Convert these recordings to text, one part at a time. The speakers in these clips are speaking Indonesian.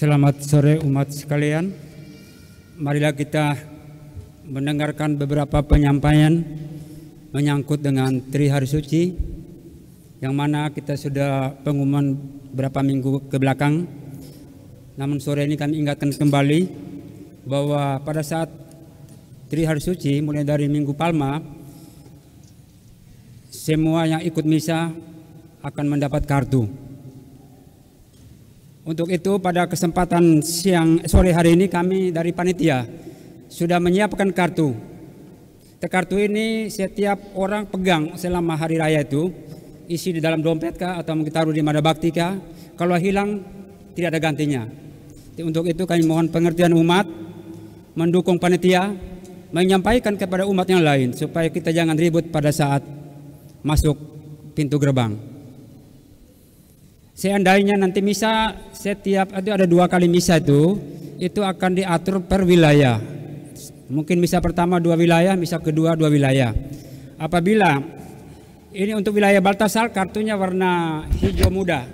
Selamat sore umat sekalian. Marilah kita mendengarkan beberapa penyampaian menyangkut dengan Tri Hari Suci yang mana kita sudah pengumuman berapa minggu ke belakang. Namun sore ini kami ingatkan kembali bahwa pada saat Tri Hari Suci mulai dari Minggu Palma semua yang ikut misa akan mendapat kartu untuk itu pada kesempatan siang sore hari ini kami dari panitia sudah menyiapkan kartu. Kartu ini setiap orang pegang selama hari raya itu isi di dalam dompet kah atau mungkin taruh di mana bakti kah. Kalau hilang tidak ada gantinya. Untuk itu kami mohon pengertian umat mendukung panitia menyampaikan kepada umat yang lain supaya kita jangan ribut pada saat masuk pintu gerbang. Seandainya nanti misa setiap itu ada dua kali misa itu, itu akan diatur per wilayah. Mungkin misa pertama dua wilayah, misa kedua dua wilayah. Apabila ini untuk wilayah Baltasar kartunya warna hijau muda.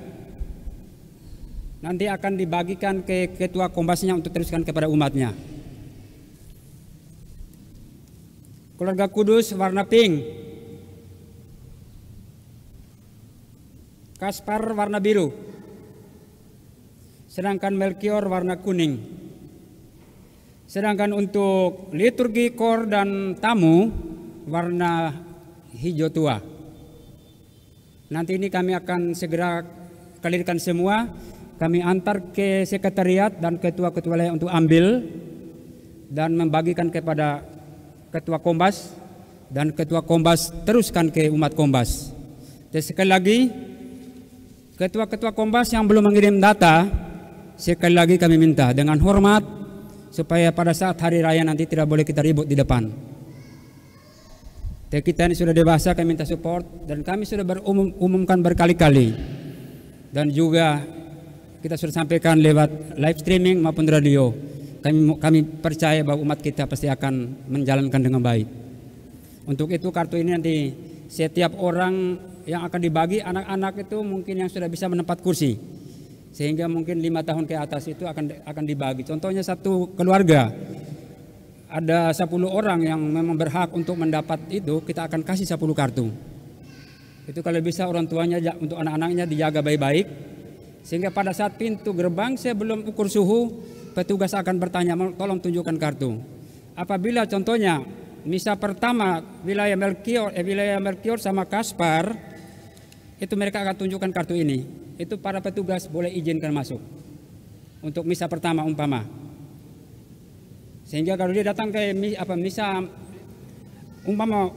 Nanti akan dibagikan ke ketua kombasnya untuk teruskan kepada umatnya. Keluarga Kudus warna pink Kaspar warna biru. Sedangkan Melchior warna kuning. Sedangkan untuk liturgi kor dan tamu warna hijau tua. Nanti ini kami akan segera kalirkan semua. Kami antar ke sekretariat dan ketua-ketua lain untuk ambil dan membagikan kepada ketua kombas dan ketua kombas teruskan ke umat kombas. Dan sekali lagi Ketua-ketua Kompas yang belum mengirim data, sekali lagi kami minta dengan hormat supaya pada saat hari raya nanti tidak boleh kita ribut di depan. Kita ini sudah dewasa, kami minta support dan kami sudah berumumkan berkali-kali dan juga kita sudah sampaikan lewat live streaming maupun radio. Kami kami percaya bahwa umat kita pasti akan menjalankan dengan baik. Untuk itu kartu ini nanti setiap orang yang akan dibagi anak-anak itu mungkin yang sudah bisa menempat kursi sehingga mungkin lima tahun ke atas itu akan akan dibagi contohnya satu keluarga ada 10 orang yang memang berhak untuk mendapat itu kita akan kasih 10 kartu itu kalau bisa orang tuanya untuk anak-anaknya dijaga baik-baik sehingga pada saat pintu gerbang saya belum ukur suhu petugas akan bertanya tolong tunjukkan kartu apabila contohnya misa pertama wilayah Melkior eh, wilayah Melkior sama Kaspar itu mereka akan tunjukkan kartu ini. Itu para petugas boleh izinkan masuk. Untuk misa pertama umpama. Sehingga kalau dia datang ke apa misa umpama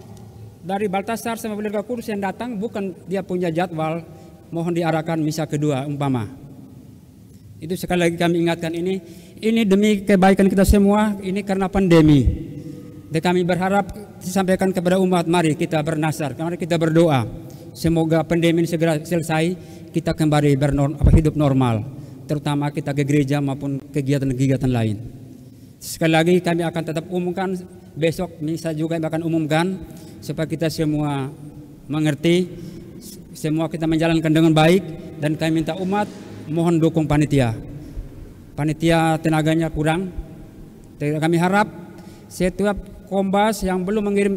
dari Baltasar sama Belirga Kudus yang datang bukan dia punya jadwal mohon diarahkan misa kedua umpama. Itu sekali lagi kami ingatkan ini, ini demi kebaikan kita semua, ini karena pandemi. Dan kami berharap disampaikan kepada umat, mari kita bernasar, mari kita berdoa. Semoga pandemi ini segera selesai, kita kembali bernorm, apa, hidup normal, terutama kita ke gereja maupun kegiatan-kegiatan lain. Sekali lagi kami akan tetap umumkan besok misa juga yang akan umumkan supaya kita semua mengerti, semua kita menjalankan dengan baik dan kami minta umat mohon dukung panitia. Panitia tenaganya kurang. Kami harap setiap kombas yang belum mengirim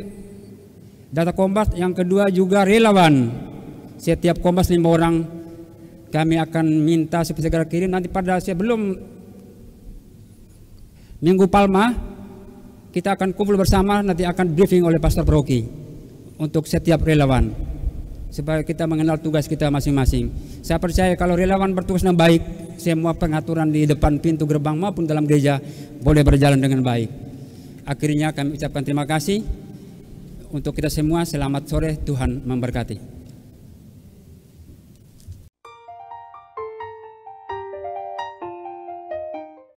Data Kompas yang kedua juga relawan. Setiap Kompas lima orang kami akan minta supaya segera kirim nanti pada belum Minggu Palma kita akan kumpul bersama nanti akan briefing oleh Pastor Proki untuk setiap relawan supaya kita mengenal tugas kita masing-masing. Saya percaya kalau relawan bertugas dengan baik, semua pengaturan di depan pintu gerbang maupun dalam gereja boleh berjalan dengan baik. Akhirnya kami ucapkan terima kasih. Untuk kita semua selamat sore, Tuhan memberkati.